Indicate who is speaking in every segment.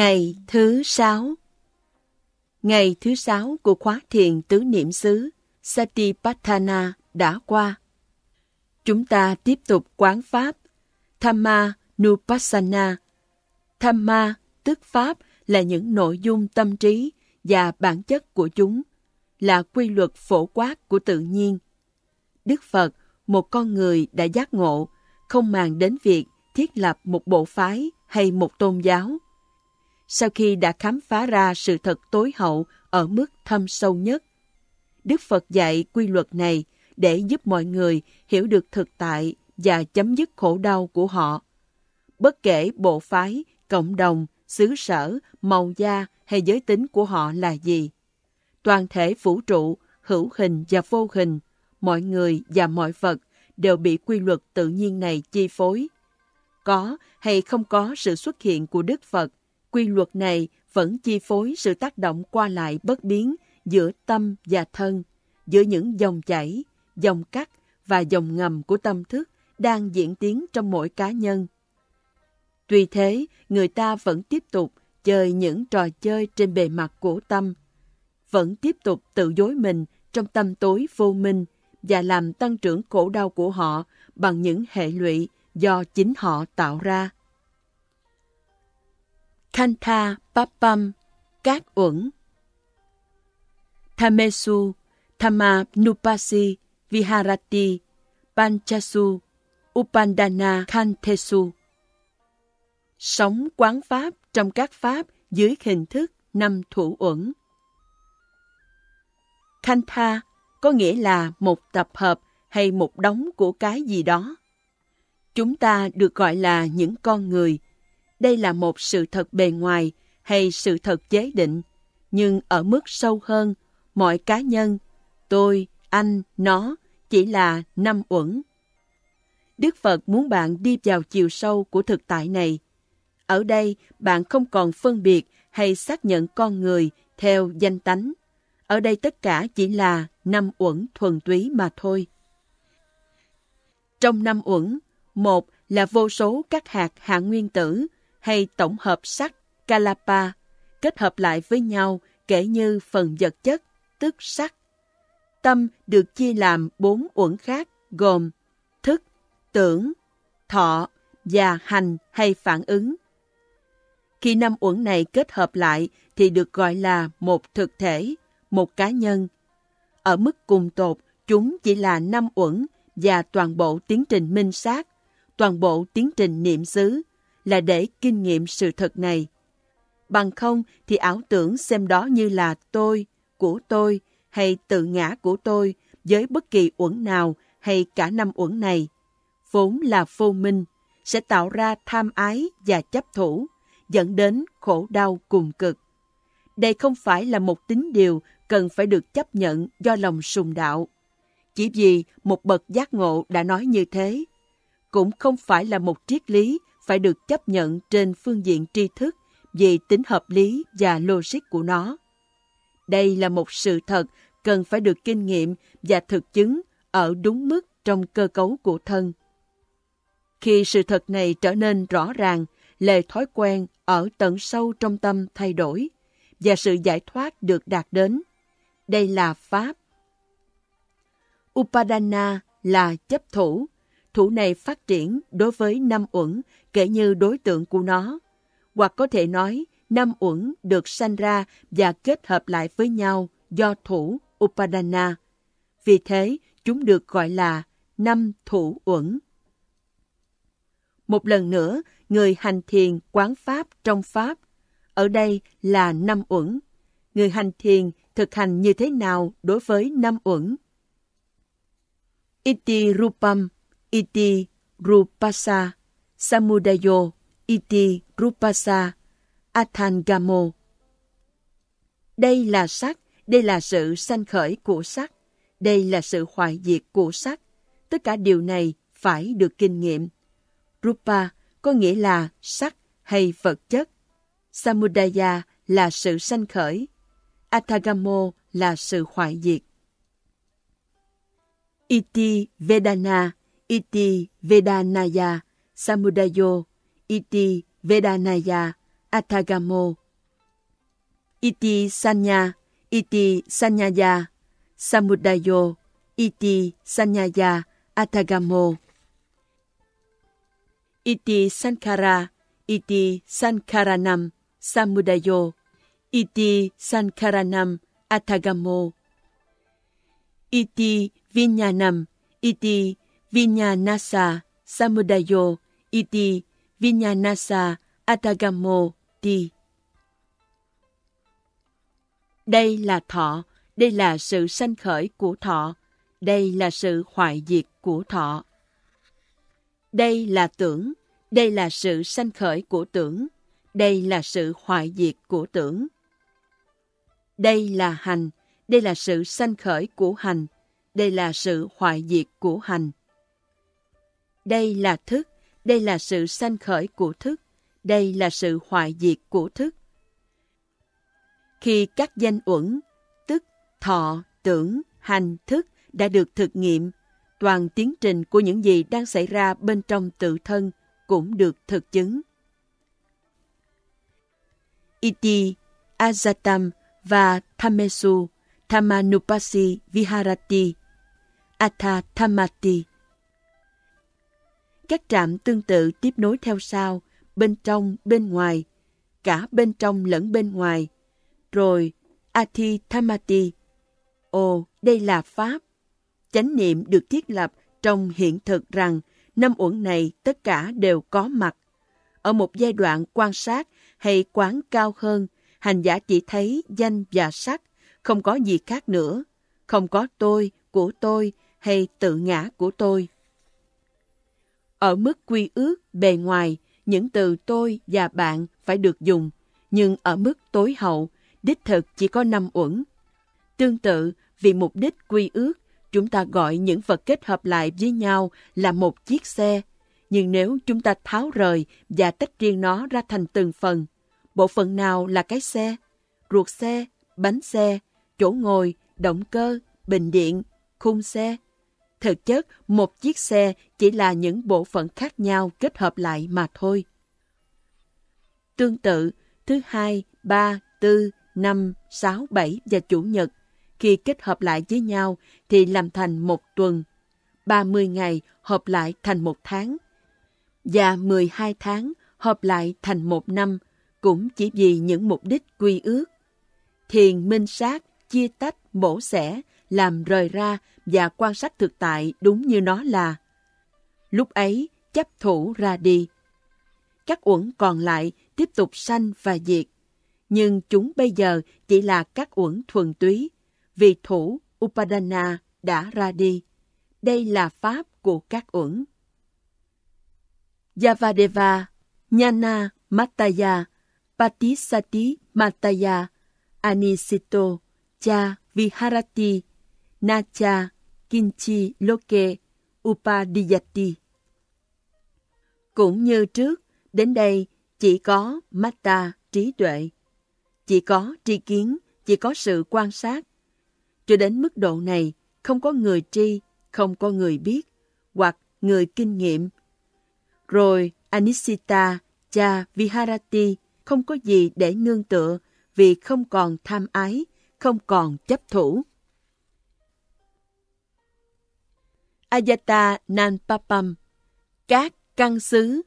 Speaker 1: Ngày thứ sáu Ngày thứ sáu của khóa thiền tứ niệm xứ Satipatthana đã qua. Chúng ta tiếp tục quán pháp Thamma Nupassana. Thamma tức pháp là những nội dung tâm trí và bản chất của chúng, là quy luật phổ quát của tự nhiên. Đức Phật, một con người đã giác ngộ, không màng đến việc thiết lập một bộ phái hay một tôn giáo – sau khi đã khám phá ra sự thật tối hậu ở mức thâm sâu nhất. Đức Phật dạy quy luật này để giúp mọi người hiểu được thực tại và chấm dứt khổ đau của họ. Bất kể bộ phái, cộng đồng, xứ sở, màu da hay giới tính của họ là gì. Toàn thể vũ trụ, hữu hình và vô hình, mọi người và mọi vật đều bị quy luật tự nhiên này chi phối. Có hay không có sự xuất hiện của Đức Phật quy luật này vẫn chi phối sự tác động qua lại bất biến giữa tâm và thân, giữa những dòng chảy, dòng cắt và dòng ngầm của tâm thức đang diễn tiến trong mỗi cá nhân. Tuy thế, người ta vẫn tiếp tục chơi những trò chơi trên bề mặt của tâm, vẫn tiếp tục tự dối mình trong tâm tối vô minh và làm tăng trưởng khổ đau của họ bằng những hệ lụy do chính họ tạo ra. Kantha Papam, Cát Uẩn. Thamesu, Thamanupasi, Viharati, Panchasu, Upandana Kantesu. Sống quán pháp trong các pháp dưới hình thức năm thủ uẩn. Kantha có nghĩa là một tập hợp hay một đống của cái gì đó. Chúng ta được gọi là những con người – đây là một sự thật bề ngoài hay sự thật chế định nhưng ở mức sâu hơn mọi cá nhân tôi anh nó chỉ là năm uẩn đức phật muốn bạn đi vào chiều sâu của thực tại này ở đây bạn không còn phân biệt hay xác nhận con người theo danh tánh ở đây tất cả chỉ là năm uẩn thuần túy mà thôi trong năm uẩn một là vô số các hạt hạ nguyên tử hay tổng hợp sắc, Kalapa kết hợp lại với nhau kể như phần vật chất, tức sắc. Tâm được chia làm bốn uẩn khác gồm thức, tưởng, thọ và hành hay phản ứng. Khi năm uẩn này kết hợp lại thì được gọi là một thực thể, một cá nhân. Ở mức cùng tột, chúng chỉ là năm uẩn và toàn bộ tiến trình minh sát, toàn bộ tiến trình niệm xứ, là để kinh nghiệm sự thật này. Bằng không thì ảo tưởng xem đó như là tôi, của tôi hay tự ngã của tôi với bất kỳ uẩn nào hay cả năm uẩn này, vốn là vô minh, sẽ tạo ra tham ái và chấp thủ, dẫn đến khổ đau cùng cực. Đây không phải là một tín điều cần phải được chấp nhận do lòng sùng đạo. Chỉ vì một bậc giác ngộ đã nói như thế, cũng không phải là một triết lý phải được chấp nhận trên phương diện tri thức vì tính hợp lý và logic của nó. Đây là một sự thật cần phải được kinh nghiệm và thực chứng ở đúng mức trong cơ cấu của thân. Khi sự thật này trở nên rõ ràng, lề thói quen ở tận sâu trong tâm thay đổi và sự giải thoát được đạt đến. Đây là Pháp. Upadana là chấp thủ, thủ này phát triển đối với năm uẩn kể như đối tượng của nó. Hoặc có thể nói, năm uẩn được sanh ra và kết hợp lại với nhau do thủ Upadana. Vì thế, chúng được gọi là năm thủ uẩn. Một lần nữa, người hành thiền quán pháp trong pháp. Ở đây là năm uẩn. Người hành thiền thực hành như thế nào đối với năm uẩn? Iti Rupam Iti Rupasa, Samudayo Iti Rupasa, Athangamo. Đây là sắc, đây là sự sanh khởi của sắc, đây là sự hoại diệt của sắc. Tất cả điều này phải được kinh nghiệm. Rupa có nghĩa là sắc hay vật chất. Samudaya là sự sanh khởi. Athagamo là sự hoại diệt. Iti Vedana Iti Vedanaya, Samudayo, Iti Vedanaya, atagamo, Iti Sanya, Iti Sanyaya, Samudayo, Iti Sanyaya, atagamo, Iti Sankara, Iti Sankaranam, Samudayo, Iti Sankaranam, atagamo, Iti Vinyanam, Iti Vinyanasa Samudayo Iti Vinyanasa Atagamo Ti. Đây là thọ, đây là sự sanh khởi của thọ, đây là sự hoại diệt của thọ. Đây là tưởng, đây là sự sanh khởi của tưởng, đây là sự hoại diệt của tưởng. Đây là hành, đây là sự sanh khởi của hành, đây là sự hoại diệt của hành. Đây là thức, đây là sự sanh khởi của thức, đây là sự hoại diệt của thức. Khi các danh uẩn, tức thọ, tưởng, hành, thức đã được thực nghiệm, toàn tiến trình của những gì đang xảy ra bên trong tự thân cũng được thực chứng. Iti, Azatam và Thamesu, Thamanupasi Viharati, Atha Thamati các trạm tương tự tiếp nối theo sau, bên trong, bên ngoài, cả bên trong lẫn bên ngoài. Rồi ati Thamati. Ồ, đây là Pháp. Chánh niệm được thiết lập trong hiện thực rằng năm uẩn này tất cả đều có mặt. Ở một giai đoạn quan sát hay quán cao hơn, hành giả chỉ thấy danh và sắc, không có gì khác nữa, không có tôi, của tôi hay tự ngã của tôi. Ở mức quy ước, bề ngoài, những từ tôi và bạn phải được dùng, nhưng ở mức tối hậu, đích thực chỉ có năm uẩn. Tương tự, vì mục đích quy ước, chúng ta gọi những vật kết hợp lại với nhau là một chiếc xe. Nhưng nếu chúng ta tháo rời và tách riêng nó ra thành từng phần, bộ phận nào là cái xe, ruột xe, bánh xe, chỗ ngồi, động cơ, bình điện, khung xe, Thực chất, một chiếc xe chỉ là những bộ phận khác nhau kết hợp lại mà thôi. Tương tự, thứ hai, ba, tư, năm, sáu, bảy và chủ nhật, khi kết hợp lại với nhau thì làm thành một tuần, 30 ngày hợp lại thành một tháng, và 12 tháng hợp lại thành một năm, cũng chỉ vì những mục đích quy ước. Thiền minh sát, chia tách, bổ xẻ, làm rời ra và quan sát thực tại đúng như nó là. Lúc ấy, chấp thủ ra đi. Các uẩn còn lại tiếp tục sanh và diệt, nhưng chúng bây giờ chỉ là các uẩn thuần túy, vì thủ Upadana đã ra đi. Đây là pháp của các uẩn. Yavadeva, Jnana Mataya, Patisati Mataya, Anisito, Cha Viharati, Nacha Kinchi Loke Upadiyati. Cũng như trước, đến đây chỉ có Mata trí tuệ, chỉ có tri kiến, chỉ có sự quan sát. Cho đến mức độ này, không có người tri, không có người biết, hoặc người kinh nghiệm. Rồi Anisita, cha Viharati, không có gì để nương tựa vì không còn tham ái, không còn chấp thủ. Ajata Nanpapam, các căn xứ,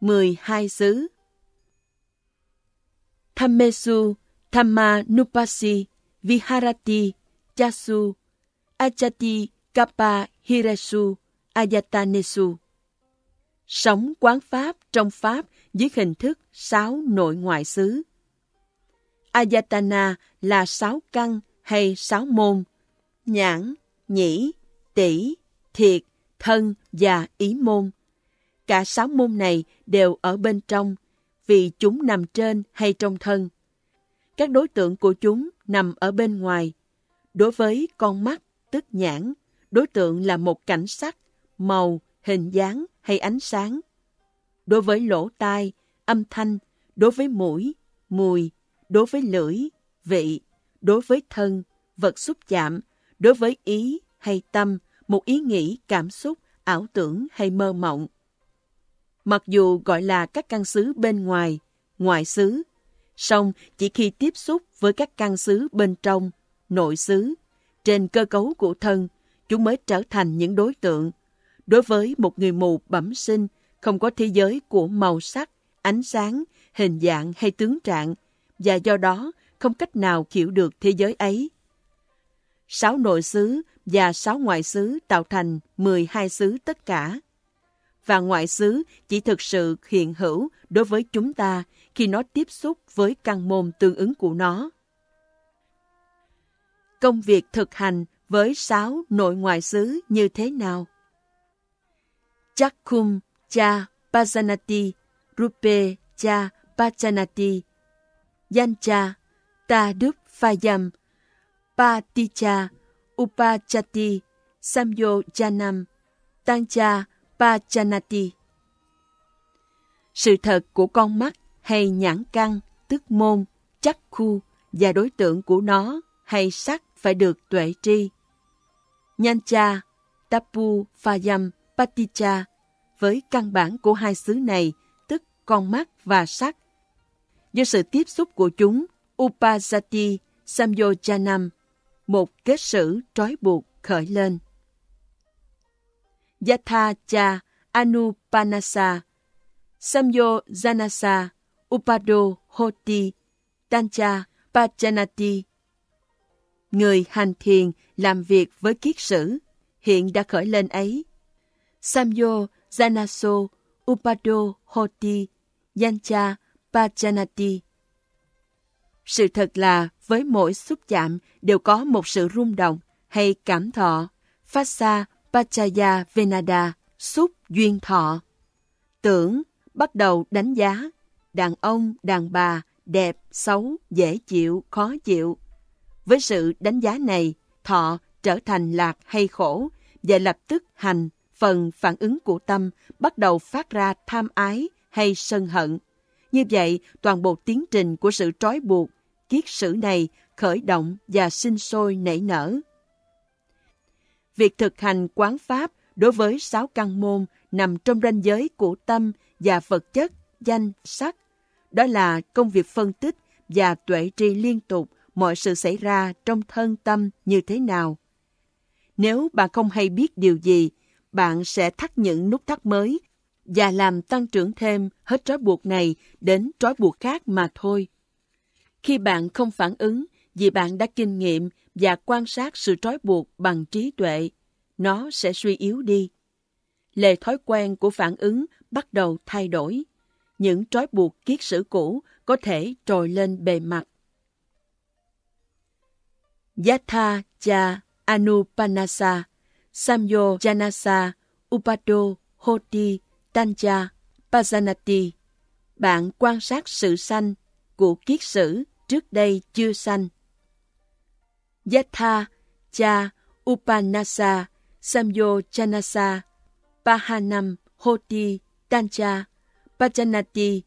Speaker 1: 12 xứ. thamesu Thammesu, nupasi Viharati, Chasu, Achati Kappa Hiresu, Ajatanesu. Sống quán Pháp trong Pháp dưới hình thức sáu nội ngoại xứ. Ajatana là sáu căn hay sáu môn, nhãn, nhĩ, tỷ, thiệt, thân và ý môn. Cả sáu môn này đều ở bên trong, vì chúng nằm trên hay trong thân. Các đối tượng của chúng nằm ở bên ngoài. Đối với con mắt, tức nhãn, đối tượng là một cảnh sắc, màu, hình dáng hay ánh sáng. Đối với lỗ tai, âm thanh, đối với mũi, mùi, đối với lưỡi, vị, đối với thân, vật xúc chạm, đối với ý hay tâm, một ý nghĩ, cảm xúc, ảo tưởng hay mơ mộng. Mặc dù gọi là các căn xứ bên ngoài, ngoại xứ, song chỉ khi tiếp xúc với các căn xứ bên trong, nội xứ, trên cơ cấu của thân, chúng mới trở thành những đối tượng. Đối với một người mù bẩm sinh, không có thế giới của màu sắc, ánh sáng, hình dạng hay tướng trạng, và do đó không cách nào hiểu được thế giới ấy sáu nội xứ và sáu ngoại xứ tạo thành 12 xứ tất cả. Và ngoại xứ chỉ thực sự hiện hữu đối với chúng ta khi nó tiếp xúc với căn môn tương ứng của nó. Công việc thực hành với sáu nội ngoại xứ như thế nào? Chakum cha Pajanati, Rupe cha Pajanati, Yancha, Ta Đức Phayam, Paticha, Upachati, Samyojanam, Tanja Pachanati. Sự thật của con mắt hay nhãn căn, tức môn, chắc khu và đối tượng của nó hay sắc phải được tuệ tri. Nhancha, Tapu, Phayam, Paticha với căn bản của hai xứ này, tức con mắt và sắc. Do sự tiếp xúc của chúng, Upasati, Samyojanam một kết sử trói buộc khởi lên. Yatha Cha Anupanasa Samyo Janasa Upado Hoti Tancha Pajanati Người hành thiền làm việc với kiết sử hiện đã khởi lên ấy. Samyo Janaso Upado Hoti Yancha Pajanati sự thật là với mỗi xúc chạm đều có một sự rung động hay cảm thọ. Phát xa Pachaya Venada, xúc duyên thọ. Tưởng, bắt đầu đánh giá. Đàn ông, đàn bà, đẹp, xấu, dễ chịu, khó chịu. Với sự đánh giá này, thọ trở thành lạc hay khổ và lập tức hành, phần phản ứng của tâm bắt đầu phát ra tham ái hay sân hận. Như vậy, toàn bộ tiến trình của sự trói buộc kiết sử này khởi động và sinh sôi nảy nở. Việc thực hành quán pháp đối với sáu căn môn nằm trong ranh giới của tâm và vật chất, danh, sắc. Đó là công việc phân tích và tuệ tri liên tục mọi sự xảy ra trong thân tâm như thế nào. Nếu bạn không hay biết điều gì, bạn sẽ thắt những nút thắt mới và làm tăng trưởng thêm hết trói buộc này đến trói buộc khác mà thôi khi bạn không phản ứng vì bạn đã kinh nghiệm và quan sát sự trói buộc bằng trí tuệ nó sẽ suy yếu đi lề thói quen của phản ứng bắt đầu thay đổi những trói buộc kiết sử cũ có thể trồi lên bề mặt yatha cha anupanasa samyo janasa upado hoti tanja pajanati bạn quan sát sự sanh của kiết sử trước đây chưa sanh. Yatha, cha Upanasa, Samyo Chanasa, Pahanam Hoti Tancha, Pajanati,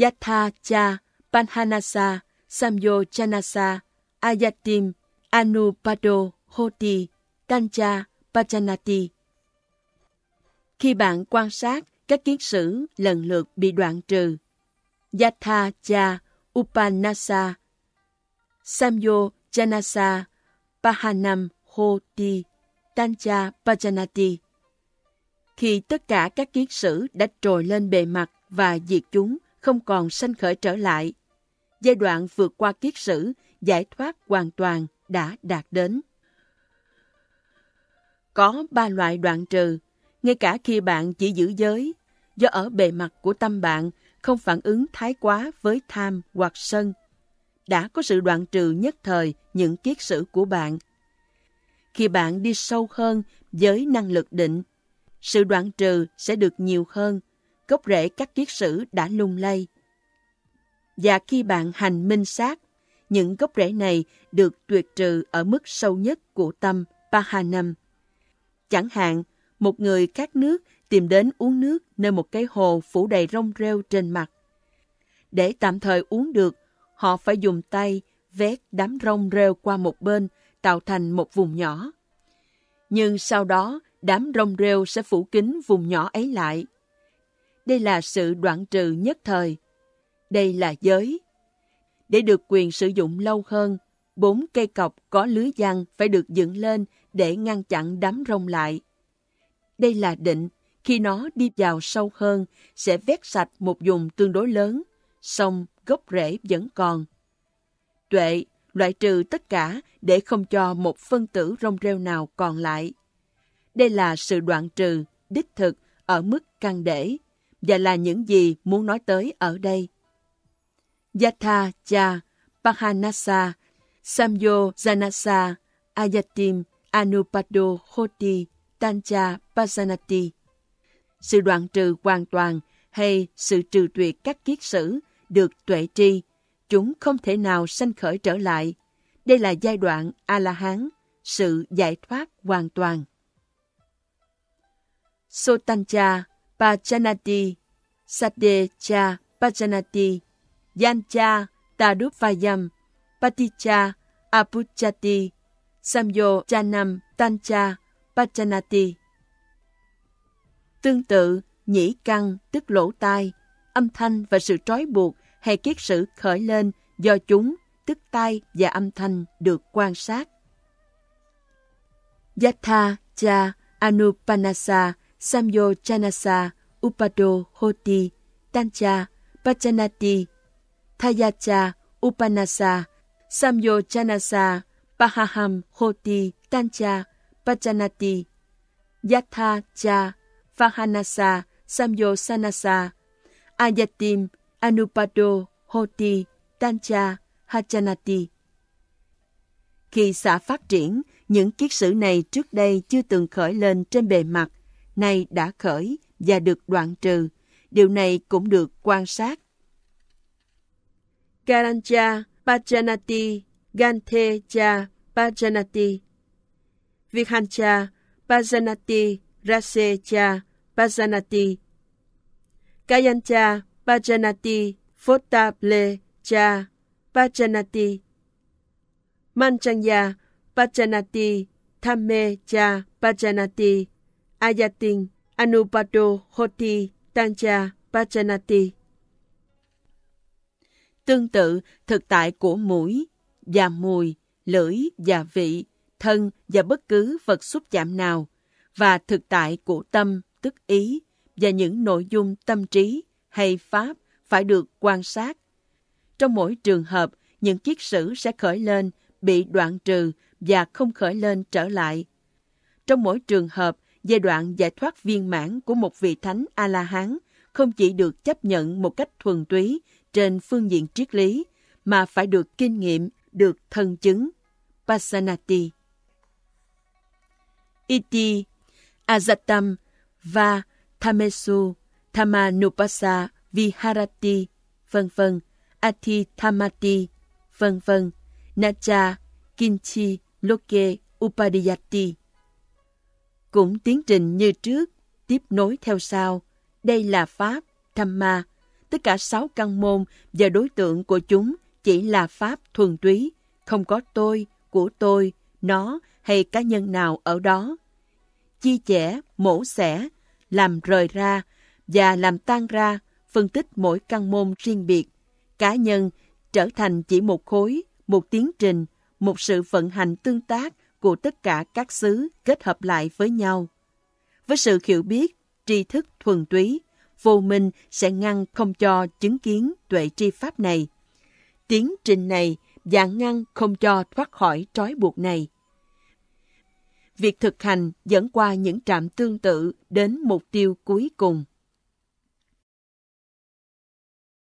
Speaker 1: Yatha cha Panhanasa, Samyo Chanasa, Ayatim, Anupado Hoti Tancha, Pajanati. Khi bạn quan sát các kiến sử lần lượt bị đoạn trừ, Yatha cha Upanasa, Samyo Janasa, Pahanam Hoti, Tanja Pajanati. Khi tất cả các kiết sử đã trồi lên bề mặt và diệt chúng không còn sanh khởi trở lại, giai đoạn vượt qua kiết sử, giải thoát hoàn toàn đã đạt đến. Có ba loại đoạn trừ, ngay cả khi bạn chỉ giữ giới, do ở bề mặt của tâm bạn không phản ứng thái quá với tham hoặc sân, đã có sự đoạn trừ nhất thời những kiết sử của bạn. Khi bạn đi sâu hơn với năng lực định, sự đoạn trừ sẽ được nhiều hơn, gốc rễ các kiết sử đã lung lay. Và khi bạn hành minh sát, những gốc rễ này được tuyệt trừ ở mức sâu nhất của tâm Pahanam. Chẳng hạn, một người khác nước tìm đến uống nước nơi một cái hồ phủ đầy rong rêu trên mặt. Để tạm thời uống được, họ phải dùng tay vét đám rong rêu qua một bên, tạo thành một vùng nhỏ. Nhưng sau đó, đám rong rêu sẽ phủ kín vùng nhỏ ấy lại. Đây là sự đoạn trừ nhất thời. Đây là giới. Để được quyền sử dụng lâu hơn, bốn cây cọc có lưới giăng phải được dựng lên để ngăn chặn đám rong lại. Đây là định khi nó đi vào sâu hơn, sẽ vét sạch một vùng tương đối lớn, song gốc rễ vẫn còn. Tuệ loại trừ tất cả để không cho một phân tử rong rêu nào còn lại. Đây là sự đoạn trừ, đích thực, ở mức căn để, và là những gì muốn nói tới ở đây. Yatha Cha, Pahanasa, Samyo Janasa, Ayatim, Anupado Hoti, Tancha Pasanati sự đoạn trừ hoàn toàn hay sự trừ tuyệt các kiết sử được tuệ tri, chúng không thể nào sanh khởi trở lại. Đây là giai đoạn A-la-hán, sự giải thoát hoàn toàn. Sotancha Pajanati Sadecha Pajanati Yancha Tadupvayam Paticha Apuchati Samyo Chanam Tancha Pajanati Tương tự, nhĩ căn tức lỗ tai, âm thanh và sự trói buộc hay kiết sử khởi lên do chúng tức tai và âm thanh được quan sát. Yatha cha anupanasa samyo chanasa upado hoti tancha pachanati thayacha upanasa samyo chanasa pahaham hoti tancha pachanati yatha cha Vahanasa, Samyosanasa, Ayatim, Anupado, Hoti, Tancha, Hachanati. Khi xã phát triển, những kiết sử này trước đây chưa từng khởi lên trên bề mặt, nay đã khởi và được đoạn trừ. Điều này cũng được quan sát. Karancha Pajanati Ganthe Cha Pajanati Vikhancha Pajanati Rase Cha Pajanati. Kayancha Pajanati Photable Cha Pajanati. Manchanya Pajanati thame Cha Pajanati. Ayatin Anupato Hoti Tancha Pajanati. Tương tự, thực tại của mũi và mùi, lưỡi và vị, thân và bất cứ vật xúc chạm nào và thực tại của tâm tức ý và những nội dung tâm trí hay pháp phải được quan sát. Trong mỗi trường hợp, những kiết sử sẽ khởi lên, bị đoạn trừ và không khởi lên trở lại. Trong mỗi trường hợp, giai đoạn giải thoát viên mãn của một vị thánh A-la-hán không chỉ được chấp nhận một cách thuần túy trên phương diện triết lý, mà phải được kinh nghiệm, được thân chứng. Pasanati Iti Azatam và Thamesu, Thamanupasa Viharati, vân vân, Ati Thamati, vân vân, Nacha Kinchi Loke Upadiyati. Cũng tiến trình như trước, tiếp nối theo sau. Đây là Pháp, thamma tất cả sáu căn môn và đối tượng của chúng chỉ là Pháp thuần túy, không có tôi, của tôi, nó hay cá nhân nào ở đó. chi chẻ, mổ xẻ làm rời ra và làm tan ra, phân tích mỗi căn môn riêng biệt. Cá nhân trở thành chỉ một khối, một tiến trình, một sự vận hành tương tác của tất cả các xứ kết hợp lại với nhau. Với sự hiểu biết, tri thức thuần túy, vô minh sẽ ngăn không cho chứng kiến tuệ tri pháp này. Tiến trình này và ngăn không cho thoát khỏi trói buộc này việc thực hành dẫn qua những trạm tương tự đến mục tiêu cuối cùng